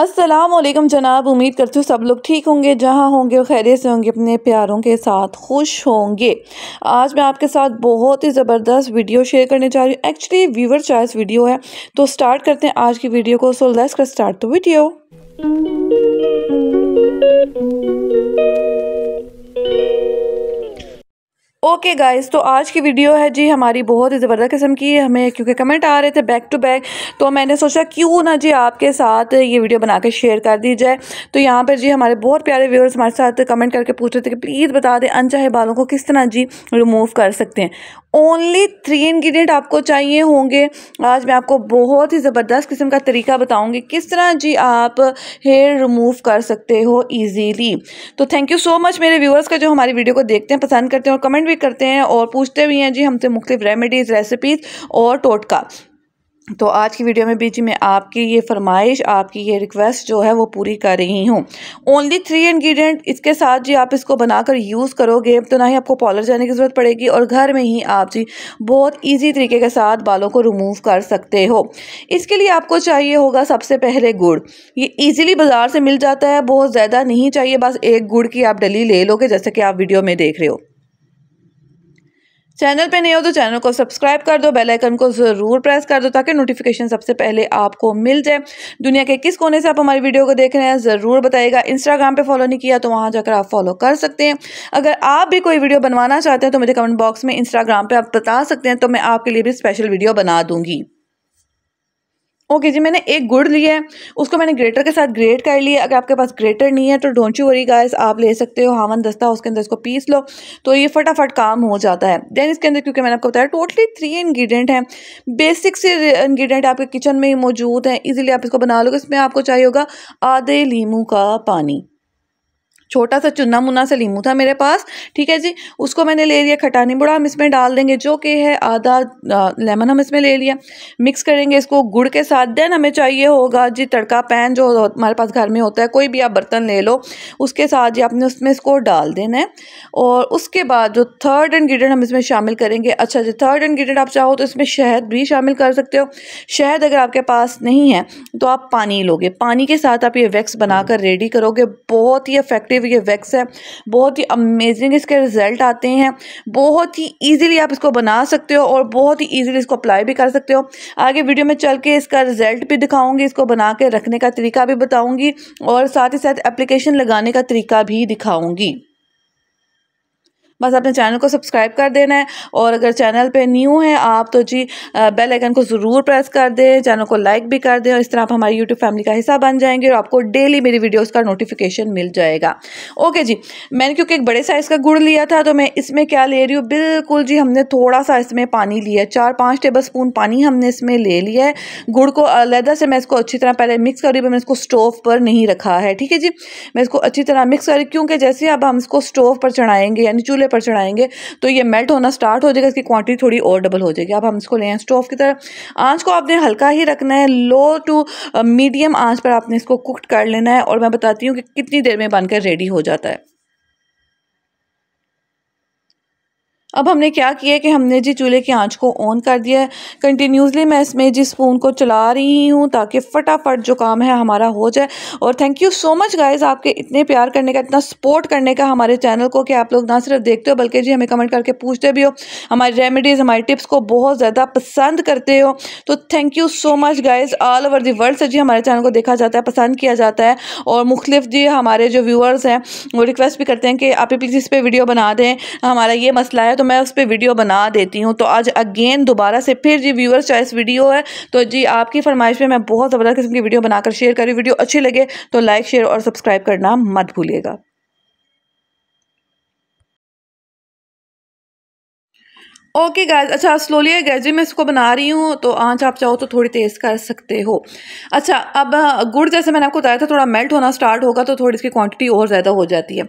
असलम जनाब उम्मीद करती हूँ सब लोग ठीक होंगे जहाँ होंगे खैरियत से होंगे अपने प्यारों के साथ खुश होंगे आज मैं आपके साथ बहुत ही ज़बरदस्त वीडियो शेयर करने जा रही हूँ एक्चुअली व्यूवर चॉइस वीडियो है तो स्टार्ट करते हैं आज की वीडियो को सो लेस कर start the video Thank you. Okay okay guys तो आज की वीडियो है जी हमारी बहुत ही ज़बरदस्त किस्म की हमें क्योंकि कमेंट आ रहे थे बैक टू बैक तो मैंने सोचा क्यों ना जी आपके साथ ये वीडियो बना के शेयर कर दी जाए तो यहाँ पर जी हमारे बहुत प्यारे व्यूअर्स हमारे साथ कमेंट करके पूछ रहे थे कि प्लीज़ बता दें अनचाहे बालों को किस तरह जी रिमूव कर सकते हैं ओनली थ्री इन्ग्रीडियंट आपको चाहिए होंगे आज मैं आपको बहुत ही ज़बरदस्त किस्म का तरीका बताऊँगी किस तरह जी आप हेयर रिमूव कर सकते हो ईजीली तो थैंक यू सो मच मेरे व्यूअर्स का जो हमारी वीडियो को देखते हैं पसंद करते हैं और कमेंट भी करते हैं और पूछते भी हैं जी हमसे मुख्तु रेमेडीज़ रेसिपीज़ और टोटका तो आज की वीडियो में भी जी मैं आपकी ये फरमाइश आपकी ये रिक्वेस्ट जो है वो पूरी कर रही हूँ ओनली थ्री इन्ग्रीडियंट इसके साथ जी आप इसको बनाकर यूज़ करोगे तो ना ही आपको पॉलर जाने की ज़रूरत पड़ेगी और घर में ही आप जी बहुत इजी तरीके के साथ बालों को रिमूव कर सकते हो इसके लिए आपको चाहिए होगा सबसे पहले गुड़ ये ईजिली बाज़ार से मिल जाता है बहुत ज़्यादा नहीं चाहिए बस एक गुड़ की आप डली ले लोगे जैसे कि आप वीडियो में देख रहे हो चैनल पे नहीं हो तो चैनल को सब्सक्राइब कर दो बेल आइकन को ज़रूर प्रेस कर दो ताकि नोटिफिकेशन सबसे पहले आपको मिल जाए दुनिया के किस कोने से आप हमारी वीडियो को देख रहे हैं ज़रूर बताइएगा इंस्टाग्राम पे फॉलो नहीं किया तो वहाँ जाकर आप फॉलो कर सकते हैं अगर आप भी कोई वीडियो बनवाना चाहते हैं तो मुझे कमेंट बॉक्स में इंस्टाग्राम पर आप बता सकते हैं तो मैं आपके लिए भी स्पेशल वीडियो बना दूँगी ओके okay, जी मैंने एक गुड़ लिया है उसको मैंने ग्रेटर के साथ ग्रेट कर लिया अगर आपके पास ग्रेटर नहीं है तो डोंट यू वरी गाइस आप ले सकते हो हावन दस्ता उसके अंदर इसको पीस लो तो ये फटाफट काम हो जाता है देन इसके अंदर क्योंकि मैंने आपको बताया टोटली थ्री इन्ग्रीडियंट हैं बेसिक से इन्ग्रीडियंट आपके किचन में ही मौजूद हैं इजिली आप इसको बना लोगे इसमें आपको चाहिए होगा आधे लीमू का पानी छोटा सा चुना मुना सा लीमू था मेरे पास ठीक है जी उसको मैंने ले लिया खटानी बुड़ा हम इसमें डाल देंगे जो कि है आधा लेमन हम इसमें ले लिया मिक्स करेंगे इसको गुड़ के साथ देन हमें चाहिए होगा जी तड़का पैन जो हमारे पास घर में होता है कोई भी आप बर्तन ले लो उसके साथ जी आपने उसमें इसको डाल देना है और उसके बाद जो थर्ड इन्ग्रीडियंट हम इसमें शामिल करेंगे अच्छा जी थर्ड इन्ग्रीडियंट आप चाहो तो इसमें शहद भी शामिल कर सकते हो शहद अगर आपके पास नहीं है तो आप पानी लोगे पानी के साथ आप ये वैक्स बनाकर रेडी करोगे बहुत ही इफेक्टिव ये वैक्स है बहुत ही अमेजिंग इसके रिजल्ट आते हैं बहुत ही ईजिली आप इसको बना सकते हो और बहुत ही ईजिली इसको अप्लाई भी कर सकते हो आगे वीडियो में चल के इसका रिजल्ट भी दिखाऊंगी इसको बना के रखने का तरीका भी बताऊंगी और साथ ही साथ एप्लीकेशन लगाने का तरीका भी दिखाऊंगी बस अपने चैनल को सब्सक्राइब कर देना है और अगर चैनल पर न्यू है आप तो जी बेल आइकन को ज़रूर प्रेस कर दें चैनल को लाइक भी कर दें और इस तरह आप हमारी यूट्यूब फैमिली का हिस्सा बन जाएंगे और आपको डेली मेरी वीडियोस का नोटिफिकेशन मिल जाएगा ओके जी मैंने क्योंकि एक बड़े साइज़ का गुड़ लिया था तो मैं इसमें क्या ले रही हूँ बिल्कुल जी हमने थोड़ा सा इसमें पानी लिया चार पाँच टेबल स्पून पानी हमने इसमें ले लिया है गुड़ को अलहदा से मैं इसको अच्छी तरह पहले मिक्स कर रही हूँ मैंने इसको स्टोव पर नहीं रखा है ठीक है जी मैं इसको अच्छी तरह मिक्स कर रही क्योंकि जैसे अब हम इसको स्टोव पर चढ़ाएंगे यानी चूल्हे पर चढ़ाएंगे तो ये मेल्ट होना स्टार्ट हो जाएगा इसकी क्वांटिटी थोड़ी और डबल हो जाएगी अब हम इसको ले स्टोव की तरफ आँच को आपने हल्का ही रखना है लो टू मीडियम आँच पर आपने इसको कुकड कर लेना है और मैं बताती हूँ कि कितनी देर में बनकर रेडी हो जाता है अब हमने क्या किया कि हमने जी चूल्हे की आंच को ऑन कर दिया है कंटिन्यूसली मैं इसमें जी स्पून को चला रही हूँ ताकि फटाफट जो काम है हमारा हो जाए और thank you so much guys आपके इतने प्यार करने का इतना सपोर्ट करने का हमारे चैनल को कि आप लोग ना सिर्फ देखते हो बल्कि जी हमें कमेंट करके पूछते भी हो हमारी रेमेडीज़ हमारी टिप्स को बहुत ज़्यादा पसंद करते हो तो thank you so much guys all over the world से जी हमारे चैनल को देखा जाता है पसंद किया जाता है और मुख्तफ जी हमारे जो व्यूअर्स हैं वो रिक्वेस्ट भी करते हैं कि आप प्लीज़ इस पर वीडियो बना दें हमारा ये मसला है तो तो मैं उस पर वीडियो बना देती हूँ तो आज अगेन दोबारा से फिर जी व्यूअर्स चॉइस वीडियो है तो जी आपकी फरमाइश में मैं बहुत ज़बरदस्त किस्म की वीडियो बनाकर शेयर करी वीडियो अच्छी लगे तो लाइक शेयर और सब्सक्राइब करना मत भूलिएगा ओके गैस अच्छा स्लोली है गैस जी मैं इसको बना रही हूँ तो आँच आप चाहो तो थोड़ी तेज़ कर सकते हो अच्छा अब गुड़ जैसे मैंने आपको बताया था थोड़ा मेल्ट होना स्टार्ट होगा तो थोड़ी इसकी क्वांटिटी और ज़्यादा हो जाती है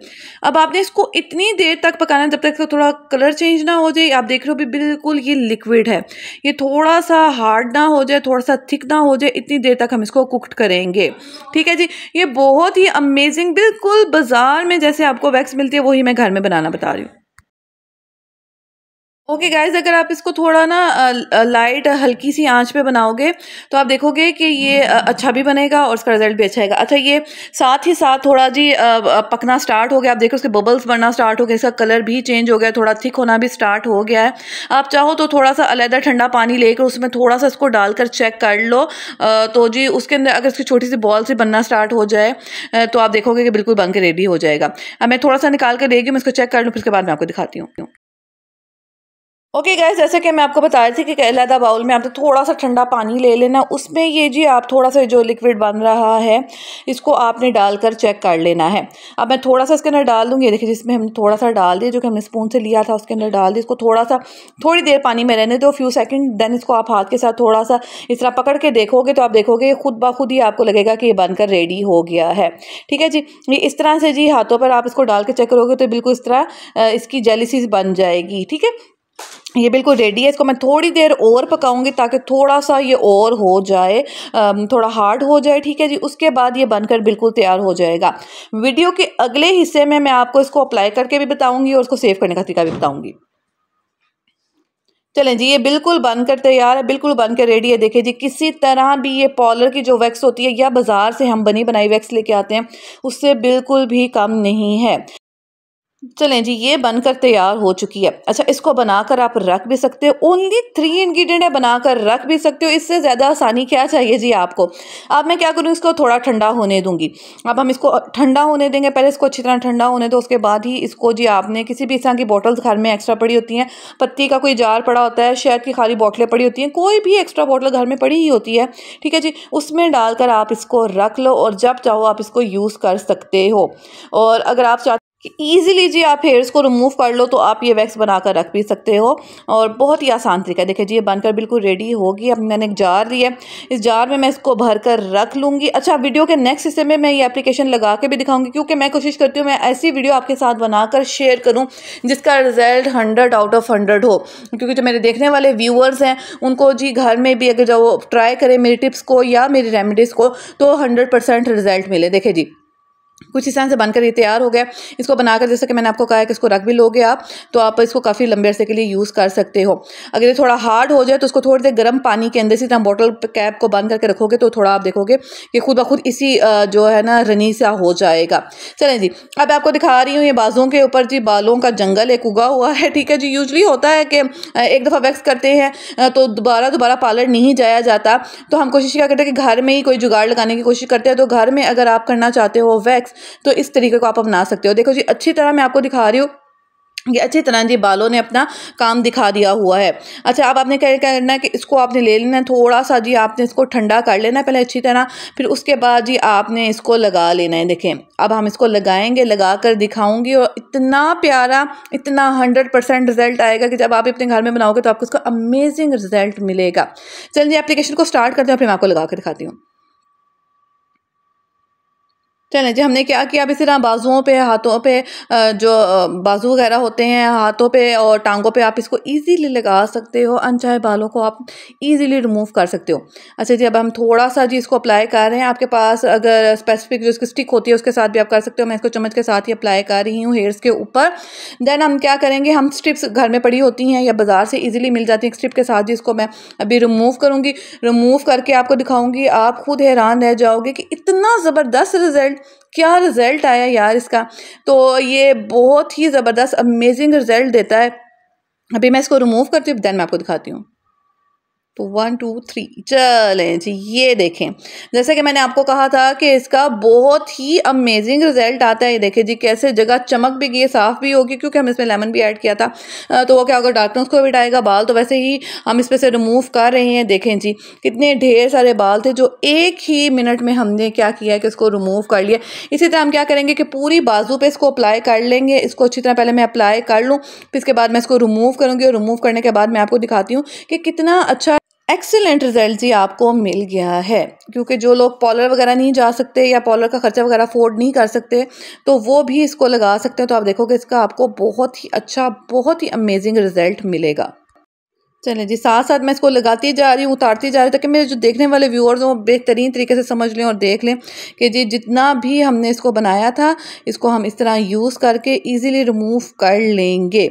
अब आपने इसको इतनी देर तक पकाना है जब तक तो थोड़ा कलर चेंज ना हो जाए आप देख रहे हो भी बिल्कुल ये लिक्विड है ये थोड़ा सा हार्ड ना हो जाए थोड़ा सा थिक ना हो जाए इतनी देर तक हम इसको कुकड करेंगे ठीक है जी ये बहुत ही अमेजिंग बिल्कुल बाज़ार में जैसे आपको वैक्स मिलती है वही मैं घर में बनाना बता रही हूँ ओके okay गाइज अगर आप इसको थोड़ा ना लाइट हल्की सी आंच पे बनाओगे तो आप देखोगे कि ये अच्छा भी बनेगा और उसका रिजल्ट भी अच्छा आएगा अच्छा ये साथ ही साथ थोड़ा जी पकना स्टार्ट हो गया आप देखो उसके बबल्स बनना स्टार्ट हो गए इसका कलर भी चेंज हो गया थोड़ा थिक होना भी स्टार्ट हो गया है आप चाहो तो थोड़ा सा अलहदा ठंडा पानी लेकर उसमें थोड़ा सा इसको डालकर चेक कर लो तो जी उसके अंदर अगर उसकी छोटी सी बॉल से बनना स्टार्ट हो जाए तो आप देखोगे कि बिल्कुल बन के रेडी हो जाएगा अब मैं थोड़ा सा निकाल कर देगी मैं इसको चेक कर लूँ फिर उसके बाद मैं आपको दिखाती हूँ ओके okay गैस जैसे कि मैं आपको बता रही थी कि कैलादा बाउल में आपने तो थोड़ा सा ठंडा पानी ले लेना उसमें ये जी आप थोड़ा सा जो लिक्विड बन रहा है इसको आपने डालकर चेक कर लेना है अब मैं थोड़ा सा इसके अंदर डाल दूँगी देखिए जिसमें हमने थोड़ा सा डाल दिया जो कि हमने स्पून से लिया था उसके अंदर डाल दिया इसको थोड़ा सा थोड़ी देर पानी में रहने दो फ्यू सेकेंड देन इसको आप हाथ के साथ थोड़ा सा इस तरह पकड़ के देखोगे तो आप देखोगे खुद ब खुद ही आपको लगेगा कि ये बनकर रेडी हो गया है ठीक है जी ये इस तरह से जी हाथों पर आप इसको डाल के चेक करोगे तो बिल्कुल इस तरह इसकी जेलिसीज बन जाएगी ठीक है ये बिल्कुल रेडी है इसको मैं थोड़ी देर और पकाऊंगी ताकि थोड़ा सा ये और हो जाए थोड़ा हार्ड हो जाए ठीक है जी उसके बाद ये बनकर बिल्कुल तैयार हो जाएगा वीडियो के अगले हिस्से में मैं आपको इसको अप्लाई करके भी बताऊंगी और उसको सेव करने का तरीका भी बताऊंगी चलें जी ये बिल्कुल बनकर तैयार है बिल्कुल बनकर रेडी है देखिए जी किसी तरह भी ये पॉलर की जो वैक्स होती है या बाज़ार से हम बनी बनाई वैक्स लेके आते हैं उससे बिल्कुल भी कम नहीं है चलें जी ये बनकर तैयार हो चुकी है अच्छा इसको बनाकर आप रख भी सकते हो ओनली थ्री इन्ग्रीडियंट है बनाकर रख भी सकते हो इससे ज़्यादा आसानी क्या चाहिए जी आपको अब मैं क्या करूँ इसको थोड़ा ठंडा होने दूंगी अब हम इसको ठंडा होने देंगे पहले इसको अच्छी तरह ठंडा होने दो उसके बाद ही इसको जी आपने किसी भी तरह की बॉटल्स घर में एक्स्ट्रा पड़ी होती हैं पत्ती का कोई जार पड़ा होता है शहर की खाली बॉटलें पड़ी होती हैं कोई भी एक्स्ट्रा बॉटल घर में पड़ी ही होती है ठीक है जी उसमें डालकर आप इसको रख लो और जब चाहो आप इसको यूज़ कर सकते हो और अगर आप चाहते कि ईज़िली जी आप हेयर्स को रिमूव कर लो तो आप ये वैक्स बनाकर रख भी सकते हो और बहुत ही आसान तरीका है देखिए जी ये बनकर बिल्कुल रेडी होगी अब मैंने एक जार लिया इस जार में मैं इसको भर कर रख लूँगी अच्छा वीडियो के नेक्स्ट हिस्से में मैं ये एप्लीकेशन लगा के भी दिखाऊँगी क्योंकि मैं कोशिश करती हूँ मैं ऐसी वीडियो आपके साथ बनाकर शेयर करूँ जिसका result hundred out of hundred हो क्योंकि जो मेरे देखने वाले व्यूअर्स हैं उनको जी घर में भी अगर जो ट्राई करें मेरी टिप्स को या मेरी रेमिडीज़ को तो हंड्रेड रिज़ल्ट मिले देखे जी कुछ इस तरह से बनकर ये तैयार हो गया इसको बनाकर जैसा कि मैंने आपको कहा है कि इसको रख भी लोगे आप तो आप इसको काफ़ी लंबे अरसे के लिए यूज़ कर सकते हो अगर ये थोड़ा हार्ड हो जाए तो उसको थोड़ी देर गर्म पानी के अंदर इसी तरह बॉटल कैप को बंद करके रखोगे तो थोड़ा आप देखोगे कि खुद ब खुद इसी जो है ना रनी सा हो जाएगा चलें जी अब आपको दिखा रही हूँ ये बाजों के ऊपर जी बालों का जंगल एक उगा हुआ है ठीक है जी यूजली होता है कि एक दफ़ा वैक्स करते हैं तो दोबारा दोबारा पार्लर नहीं जाया जाता तो हम कोशिश क्या करते हैं कि घर में ही कोई जुगाड़ लगाने की कोशिश करते हैं तो घर में अगर आप करना चाहते हो वैक्स तो इस तरीके को आप अपना सकते हो देखो जी अच्छी तरह मैं आपको दिखा रही हूँ ये अच्छी तरह जी बालों ने अपना काम दिखा दिया हुआ है अच्छा अब आपने क्या करना है कि इसको आपने ले लेना है थोड़ा सा जी आपने इसको ठंडा कर लेना है पहले अच्छी तरह फिर उसके बाद जी आपने इसको लगा लेना है देखें अब हम इसको लगाएंगे लगा कर दिखाऊंगी और इतना प्यारा इतना हंड्रेड परसेंट रिजल्ट आएगा कि जब आप अपने घर में बनाओगे तो आपको इसका अमेजिंग रिजल्ट मिलेगा चलिए एप्लीकेशन को स्टार्ट करते हैं फिर मैं आपको लगा कर दिखाती हूँ चलें जी हमने क्या किया अब इसी तरह बाजुओं पे हाथों पे जो बाजू वगैरह होते हैं हाथों पे और टांगों पे आप इसको इजीली लगा सकते हो अनचाहे बालों को आप इजीली रिमूव कर सकते हो अच्छा जी अब हम थोड़ा सा जी इसको अप्लाई कर रहे हैं आपके पास अगर स्पेसिफिक जो इसकी स्टिक होती है उसके साथ भी आप कर सकते हो मैं इसको चम्मच के साथ ही अप्लाई कर रही हूँ हेयर्स के ऊपर देन हम क्या करेंगे हम स्ट्रिप्स घर में पड़ी होती हैं या बाज़ार से ईजिली मिल जाती हैं स्ट्रिप के साथ जी इसको मैं अभी रिमूव करूँगी रिमूव करके आपको दिखाऊँगी आप खुद हैरान रह जाओगे कि इतना ज़बरदस्त रिजल्ट क्या रिज़ल्ट आया यार इसका तो ये बहुत ही ज़बरदस्त अमेजिंग रिज़ल्ट देता है अभी मैं इसको रिमूव करती हूँ देन मैं आपको दिखाती हूँ तो वन टू थ्री चलें जी ये देखें जैसे कि मैंने आपको कहा था कि इसका बहुत ही अमेजिंग रिजल्ट आता है ये देखें जी कैसे जगह चमक भी गई साफ़ भी होगी क्योंकि हम इसमें लेमन भी ऐड किया था तो वो क्या अगर डार्कनेस को भी बाल तो वैसे ही हम इसमें से रिमूव कर रहे हैं देखें जी कितने ढेर सारे बाल थे जो एक ही मिनट में हमने क्या किया कि इसको रिमूव कर लिया इसी तरह हम क्या करेंगे कि पूरी बाजू पर इसको अप्लाई कर लेंगे इसको अच्छी तरह पहले मैं अप्लाई कर लूँ फिर इसके बाद मैं इसको रिमूव करूँगी और रिमूव करने के बाद मैं आपको दिखाती हूँ कि कितना अच्छा एक्सेलेंट रिजल्ट जी आपको मिल गया है क्योंकि जो लोग पॉलर वगैरह नहीं जा सकते या पॉलर का खर्चा वगैरह अफोर्ड नहीं कर सकते तो वो भी इसको लगा सकते हैं तो आप देखोगे इसका आपको बहुत ही अच्छा बहुत ही अमेजिंग रिजल्ट मिलेगा चलें जी साथ साथ मैं इसको लगाती जा रही हूँ उतारती जा रही हूँ ताकि मेरे जो देखने वाले व्यूअर्स हैं वो बेहतरीन तरीके से समझ लें और देख लें कि जी जितना भी हमने इसको बनाया था इसको हम इस तरह यूज़ करके इजीली रिमूव कर लेंगे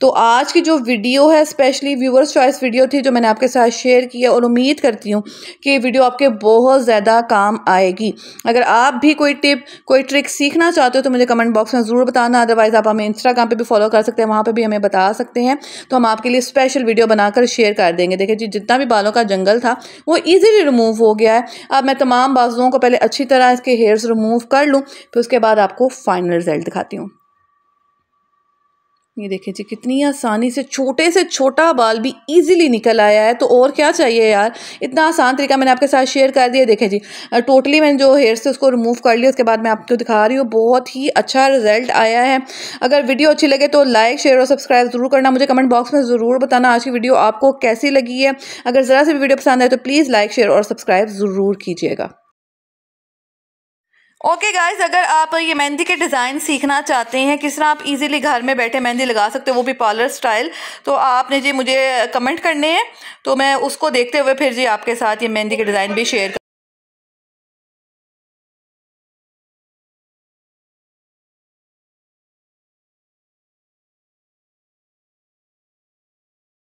तो आज की जो वीडियो है स्पेशली व्यूवर्स चॉइस वीडियो थी जो मैंने आपके साथ शेयर किया और उम्मीद करती हूँ कि वीडियो आपके बहुत ज़्यादा काम आएगी अगर आप भी कोई टिप कोई ट्रिक सीखना चाहते हो तो मुझे कमेंट बॉक्स में ज़रूर बताना अदरवाइज़ आप हमें इंस्टाग्राम पर भी फॉलो कर सकते हैं वहाँ पर भी हमें बता सकते हैं तो हम आपके लिए स्पेशल वीडियो बनाकर शेयर कर देंगे देखिए जी जितना भी बालों का जंगल था वो ईजिली रिमूव हो गया है अब मैं तमाम बाजुओं को पहले अच्छी तरह इसके हेयर्स रिमूव कर लूँ फिर उसके बाद आपको फाइनल रिजल्ट दिखाती हूँ ये देखें जी कितनी आसानी से छोटे से छोटा बाल भी इजीली निकल आया है तो और क्या चाहिए यार इतना आसान तरीका मैंने आपके साथ शेयर कर दिया देखें जी टोटली मैंने जो हेयर से उसको रिमूव कर लिया उसके बाद मैं आपको दिखा रही हूँ बहुत ही अच्छा रिजल्ट आया है अगर वीडियो अच्छी लगे तो लाइक शेयर और सब्सक्राइब ज़रूर करना मुझे कमेंट बॉक्स में ज़रूर बताना आज की वीडियो आपको कैसी लगी है अगर ज़रा से भी वीडियो पसंद आए तो प्लीज़ लाइक शेयर और सब्सक्राइब ज़रूर कीजिएगा ओके okay गाइस अगर आप ये मेहंदी के डिज़ाइन सीखना चाहते हैं किस तरह आप इजीली घर में बैठे मेहंदी लगा सकते हो वो भी पार्लर स्टाइल तो आपने जी मुझे कमेंट करने हैं तो मैं उसको देखते हुए फिर जी आपके साथ ये मेहंदी के डिज़ाइन भी शेयर